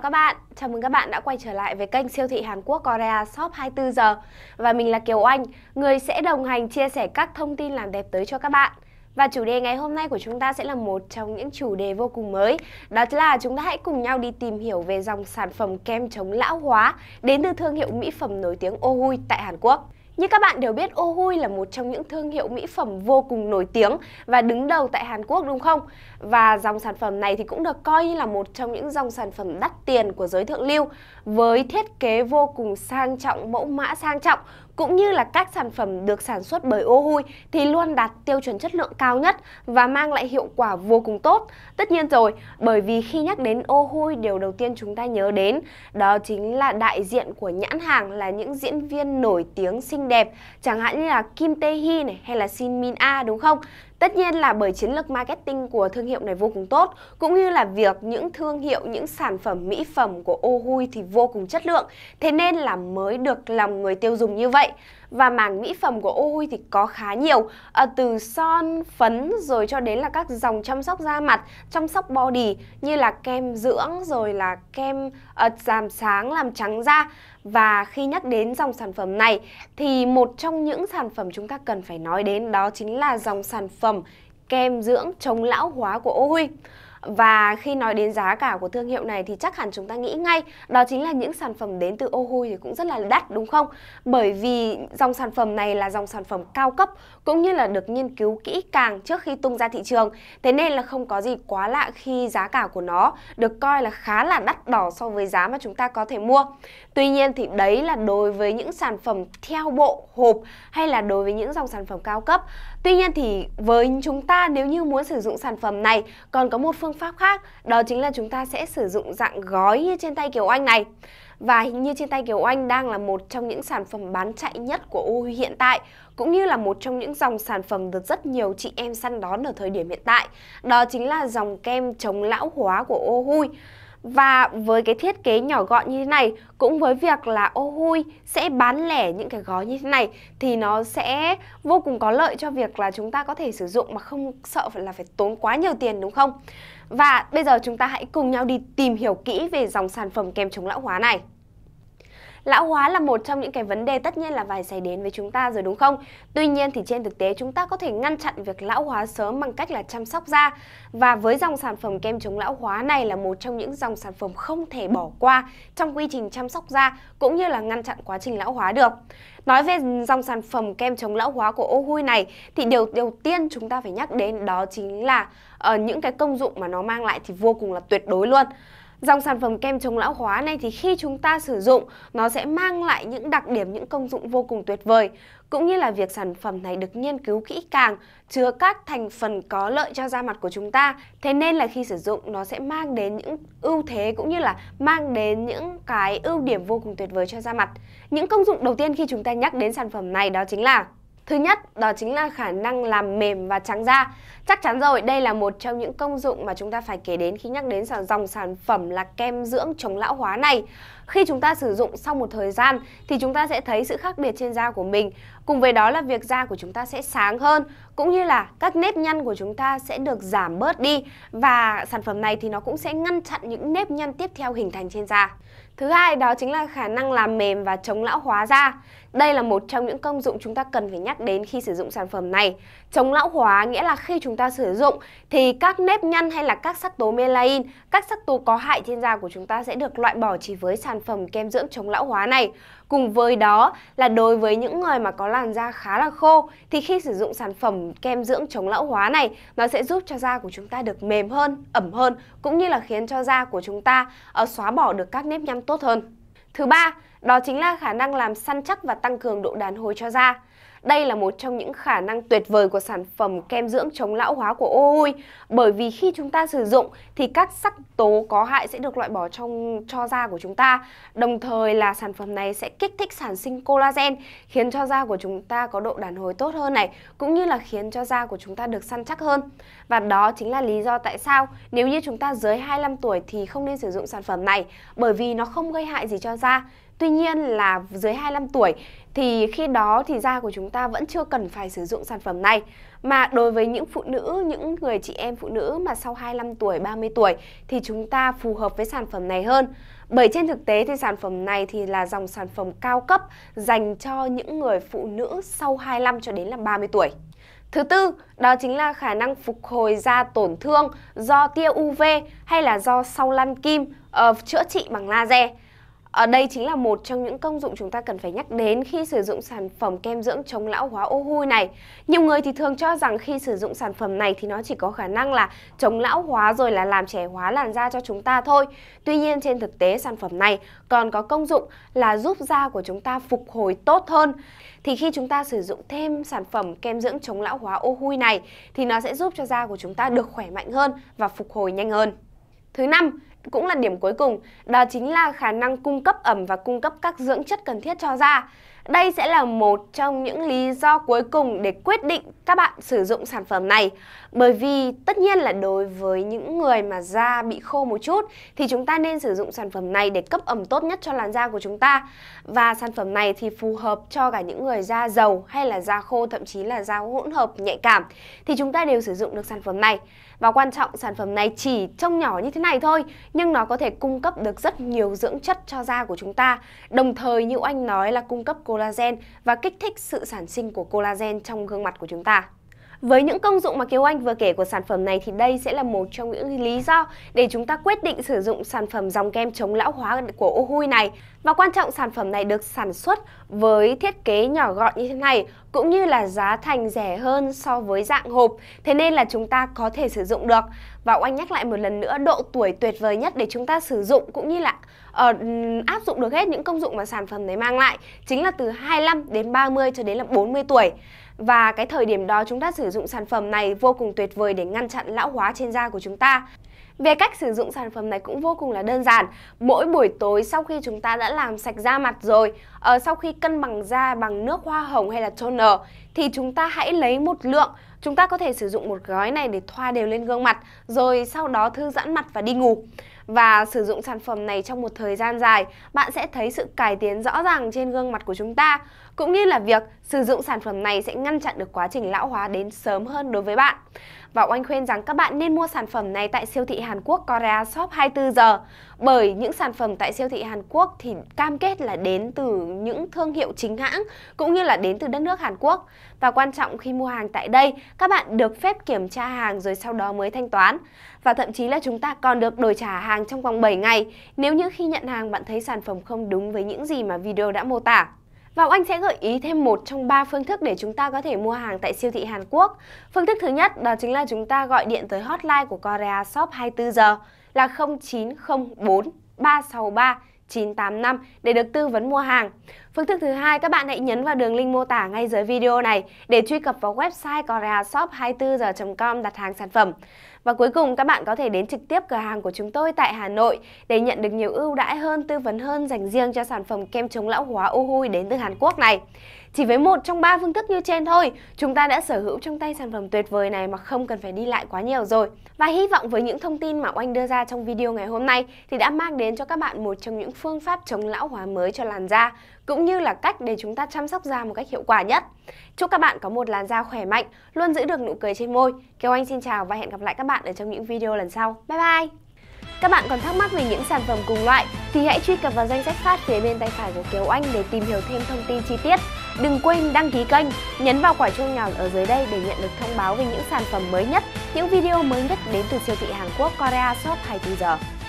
chào các bạn. Chào mừng các bạn đã quay trở lại với kênh siêu thị Hàn Quốc Korea Shop 24 giờ. Và mình là Kiều Anh, người sẽ đồng hành chia sẻ các thông tin làm đẹp tới cho các bạn. Và chủ đề ngày hôm nay của chúng ta sẽ là một trong những chủ đề vô cùng mới Đó là chúng ta hãy cùng nhau đi tìm hiểu về dòng sản phẩm kem chống lão hóa Đến từ thương hiệu mỹ phẩm nổi tiếng Ohui tại Hàn Quốc như các bạn đều biết, Ohui là một trong những thương hiệu mỹ phẩm vô cùng nổi tiếng và đứng đầu tại Hàn Quốc đúng không? Và dòng sản phẩm này thì cũng được coi như là một trong những dòng sản phẩm đắt tiền của giới thượng lưu với thiết kế vô cùng sang trọng, mẫu mã sang trọng cũng như là các sản phẩm được sản xuất bởi Ohui thì luôn đạt tiêu chuẩn chất lượng cao nhất và mang lại hiệu quả vô cùng tốt. Tất nhiên rồi, bởi vì khi nhắc đến Ohui điều đầu tiên chúng ta nhớ đến đó chính là đại diện của nhãn hàng là những diễn viên nổi tiếng xinh đẹp, chẳng hạn như là Kim Tae Hee này hay là Shin Min A đúng không? Tất nhiên là bởi chiến lược marketing của thương hiệu này vô cùng tốt, cũng như là việc những thương hiệu, những sản phẩm mỹ phẩm của Ohui thì vô cùng chất lượng, thế nên là mới được lòng người tiêu dùng như vậy và mảng mỹ phẩm của ô thì có khá nhiều à, từ son phấn rồi cho đến là các dòng chăm sóc da mặt chăm sóc body như là kem dưỡng rồi là kem ờ, giảm làm sáng làm trắng da và khi nhắc đến dòng sản phẩm này thì một trong những sản phẩm chúng ta cần phải nói đến đó chính là dòng sản phẩm kem dưỡng chống lão hóa của ô và khi nói đến giá cả của thương hiệu này thì chắc hẳn chúng ta nghĩ ngay đó chính là những sản phẩm đến từ ô thì cũng rất là đắt đúng không? Bởi vì dòng sản phẩm này là dòng sản phẩm cao cấp cũng như là được nghiên cứu kỹ càng trước khi tung ra thị trường. Thế nên là không có gì quá lạ khi giá cả của nó được coi là khá là đắt đỏ so với giá mà chúng ta có thể mua. Tuy nhiên thì đấy là đối với những sản phẩm theo bộ, hộp hay là đối với những dòng sản phẩm cao cấp. Tuy nhiên thì với chúng ta nếu như muốn sử dụng sản phẩm này còn có một phương phương pháp khác đó chính là chúng ta sẽ sử dụng dạng gói như trên tay Kiều Anh này. Và như trên tay Kiều Anh đang là một trong những sản phẩm bán chạy nhất của U hiện tại cũng như là một trong những dòng sản phẩm được rất nhiều chị em săn đón ở thời điểm hiện tại. Đó chính là dòng kem chống lão hóa của ô HUY Và với cái thiết kế nhỏ gọn như thế này Cũng với việc là ô hui sẽ bán lẻ những cái gói như thế này Thì nó sẽ vô cùng có lợi cho việc là chúng ta có thể sử dụng mà không sợ phải là phải tốn quá nhiều tiền đúng không? Và bây giờ chúng ta hãy cùng nhau đi tìm hiểu kỹ về dòng sản phẩm kem chống lão hóa này. Lão hóa là một trong những cái vấn đề tất nhiên là vài xảy đến với chúng ta rồi đúng không? Tuy nhiên thì trên thực tế chúng ta có thể ngăn chặn việc lão hóa sớm bằng cách là chăm sóc da. Và với dòng sản phẩm kem chống lão hóa này là một trong những dòng sản phẩm không thể bỏ qua trong quy trình chăm sóc da cũng như là ngăn chặn quá trình lão hóa được. Nói về dòng sản phẩm kem chống lão hóa của ô hui này thì điều đầu tiên chúng ta phải nhắc đến đó chính là ở ờ, những cái công dụng mà nó mang lại thì vô cùng là tuyệt đối luôn. Dòng sản phẩm kem chống lão hóa này thì khi chúng ta sử dụng nó sẽ mang lại những đặc điểm, những công dụng vô cùng tuyệt vời cũng như là việc sản phẩm này được nghiên cứu kỹ càng, chứa các thành phần có lợi cho da mặt của chúng ta. Thế nên là khi sử dụng nó sẽ mang đến những ưu thế cũng như là mang đến những cái ưu điểm vô cùng tuyệt vời cho da mặt. Những công dụng đầu tiên khi chúng ta nhắc đến sản phẩm này đó chính là Thứ nhất đó chính là khả năng làm mềm và trắng da. Chắc chắn rồi, đây là một trong những công dụng mà chúng ta phải kể đến khi nhắc đến dòng sản phẩm là kem dưỡng chống lão hóa này. Khi chúng ta sử dụng sau một thời gian thì chúng ta sẽ thấy sự khác biệt trên da của mình. Cùng với đó là việc da của chúng ta sẽ sáng hơn cũng như là các nếp nhăn của chúng ta sẽ được giảm bớt đi và sản phẩm này thì nó cũng sẽ ngăn chặn những nếp nhăn tiếp theo hình thành trên da. Thứ hai đó chính là khả năng làm mềm và chống lão hóa da. Đây là một trong những công dụng chúng ta cần phải nhắc đến khi sử dụng sản phẩm này. Chống lão hóa nghĩa là khi chúng ta sử dụng thì các nếp nhăn hay là các sắc tố melanin, các sắc tố có hại trên da của chúng ta sẽ được loại bỏ chỉ với sản sản phẩm kem dưỡng chống lão hóa này. Cùng với đó là đối với những người mà có làn da khá là khô thì khi sử dụng sản phẩm kem dưỡng chống lão hóa này nó sẽ giúp cho da của chúng ta được mềm hơn, ẩm hơn cũng như là khiến cho da của chúng ta ờ, xóa bỏ được các nếp nhăn tốt hơn. Thứ ba, đó chính là khả năng làm săn chắc và tăng cường độ đàn hồi cho da. Đây là một trong những khả năng tuyệt vời của sản phẩm kem dưỡng chống lão hóa của Ohui bởi vì khi chúng ta sử dụng thì các sắc tố có hại sẽ được loại bỏ trong cho da của chúng ta. Đồng thời là sản phẩm này sẽ kích thích sản sinh collagen khiến cho da của chúng ta có độ đàn hồi tốt hơn này cũng như là khiến cho da của chúng ta được săn chắc hơn. Và đó chính là lý do tại sao nếu như chúng ta dưới 25 tuổi thì không nên sử dụng sản phẩm này bởi vì nó không gây hại gì cho da. Tuy nhiên là dưới 25 tuổi thì khi đó thì da của chúng ta vẫn chưa cần phải sử dụng sản phẩm này. Mà đối với những phụ nữ, những người chị em phụ nữ mà sau 25 tuổi, 30 tuổi thì chúng ta phù hợp với sản phẩm này hơn. Bởi trên thực tế thì sản phẩm này thì là dòng sản phẩm cao cấp dành cho những người phụ nữ sau 25 cho đến là 30 tuổi. Thứ tư, đó chính là khả năng phục hồi da tổn thương do tia UV hay là do sau lăn kim uh, chữa trị bằng laser. Ở đây chính là một trong những công dụng chúng ta cần phải nhắc đến khi sử dụng sản phẩm kem dưỡng chống lão hóa ô hui này. Nhiều người thì thường cho rằng khi sử dụng sản phẩm này thì nó chỉ có khả năng là chống lão hóa rồi là làm trẻ hóa làn da cho chúng ta thôi. Tuy nhiên trên thực tế sản phẩm này còn có công dụng là giúp da của chúng ta phục hồi tốt hơn. Thì khi chúng ta sử dụng thêm sản phẩm kem dưỡng chống lão hóa ô hui này thì nó sẽ giúp cho da của chúng ta được khỏe mạnh hơn và phục hồi nhanh hơn. Thứ năm, cũng là điểm cuối cùng, đó chính là khả năng cung cấp ẩm và cung cấp các dưỡng chất cần thiết cho da. Đây sẽ là một trong những lý do cuối cùng để quyết định các bạn sử dụng sản phẩm này. Bởi vì tất nhiên là đối với những người mà da bị khô một chút thì chúng ta nên sử dụng sản phẩm này để cấp ẩm tốt nhất cho làn da của chúng ta. Và sản phẩm này thì phù hợp cho cả những người da dầu hay là da khô thậm chí là da hỗn hợp nhạy cảm thì chúng ta đều sử dụng được sản phẩm này. Và quan trọng sản phẩm này chỉ trông nhỏ như thế này thôi nhưng nó có thể cung cấp được rất nhiều dưỡng chất cho da của chúng ta. Đồng thời như anh nói là cung cấp collagen và kích thích sự sản sinh của collagen trong gương mặt của chúng ta. Với những công dụng mà Kiều Anh vừa kể của sản phẩm này thì đây sẽ là một trong những lý do để chúng ta quyết định sử dụng sản phẩm dòng kem chống lão hóa của Ohui này. Và quan trọng sản phẩm này được sản xuất với thiết kế nhỏ gọn như thế này cũng như là giá thành rẻ hơn so với dạng hộp. Thế nên là chúng ta có thể sử dụng được. Và Oanh nhắc lại một lần nữa độ tuổi tuyệt vời nhất để chúng ta sử dụng cũng như là uh, áp dụng được hết những công dụng mà sản phẩm đấy mang lại chính là từ 25 đến 30 cho đến là 40 tuổi và cái thời điểm đó chúng ta sử dụng sản phẩm này vô cùng tuyệt vời để ngăn chặn lão hóa trên da của chúng ta. Về cách sử dụng sản phẩm này cũng vô cùng là đơn giản. Mỗi buổi tối sau khi chúng ta đã làm sạch da mặt rồi, ở ờ, sau khi cân bằng da bằng nước hoa hồng hay là toner thì chúng ta hãy lấy một lượng Chúng ta có thể sử dụng một gói này để thoa đều lên gương mặt rồi sau đó thư giãn mặt và đi ngủ. Và sử dụng sản phẩm này trong một thời gian dài, bạn sẽ thấy sự cải tiến rõ ràng trên gương mặt của chúng ta, cũng như là việc sử dụng sản phẩm này sẽ ngăn chặn được quá trình lão hóa đến sớm hơn đối với bạn. Và Oanh khuyên rằng các bạn nên mua sản phẩm này tại siêu thị Hàn Quốc Korea Shop 24 giờ bởi những sản phẩm tại siêu thị Hàn Quốc thì cam kết là đến từ những thương hiệu chính hãng cũng như là đến từ đất nước Hàn Quốc. Và quan trọng khi mua hàng tại đây, các bạn được phép kiểm tra hàng rồi sau đó mới thanh toán. Và thậm chí là chúng ta còn được đổi trả hàng trong vòng 7 ngày nếu như khi nhận hàng bạn thấy sản phẩm không đúng với những gì mà video đã mô tả và anh sẽ gợi ý thêm một trong ba phương thức để chúng ta có thể mua hàng tại siêu thị Hàn Quốc. Phương thức thứ nhất đó chính là chúng ta gọi điện tới hotline của Korea Shop 24 giờ là 0904 363 985 để được tư vấn mua hàng. Phương thức thứ hai, các bạn hãy nhấn vào đường link mô tả ngay dưới video này để truy cập vào website koreashop 24 h com đặt hàng sản phẩm. Và cuối cùng các bạn có thể đến trực tiếp cửa hàng của chúng tôi tại Hà Nội để nhận được nhiều ưu đãi hơn, tư vấn hơn dành riêng cho sản phẩm kem chống lão hóa Uhui đến từ Hàn Quốc này. Chỉ với một trong ba phương thức như trên thôi, chúng ta đã sở hữu trong tay sản phẩm tuyệt vời này mà không cần phải đi lại quá nhiều rồi. Và hy vọng với những thông tin mà Oanh đưa ra trong video ngày hôm nay thì đã mang đến cho các bạn một trong những phương pháp chống lão hóa mới cho làn da, cũng như là cách để chúng ta chăm sóc da một cách hiệu quả nhất. Chúc các bạn có một làn da khỏe mạnh, luôn giữ được nụ cười trên môi. Kiều Anh xin chào và hẹn gặp lại các bạn ở trong những video lần sau. Bye bye! Các bạn còn thắc mắc về những sản phẩm cùng loại thì hãy truy cập vào danh sách phát phía bên tay phải của Kiều Anh để tìm hiểu thêm thông tin chi tiết. Đừng quên đăng ký kênh, nhấn vào quả chuông nhỏ ở dưới đây để nhận được thông báo về những sản phẩm mới nhất, những video mới nhất đến từ siêu thị Hàn Quốc Korea Shop 24 giờ.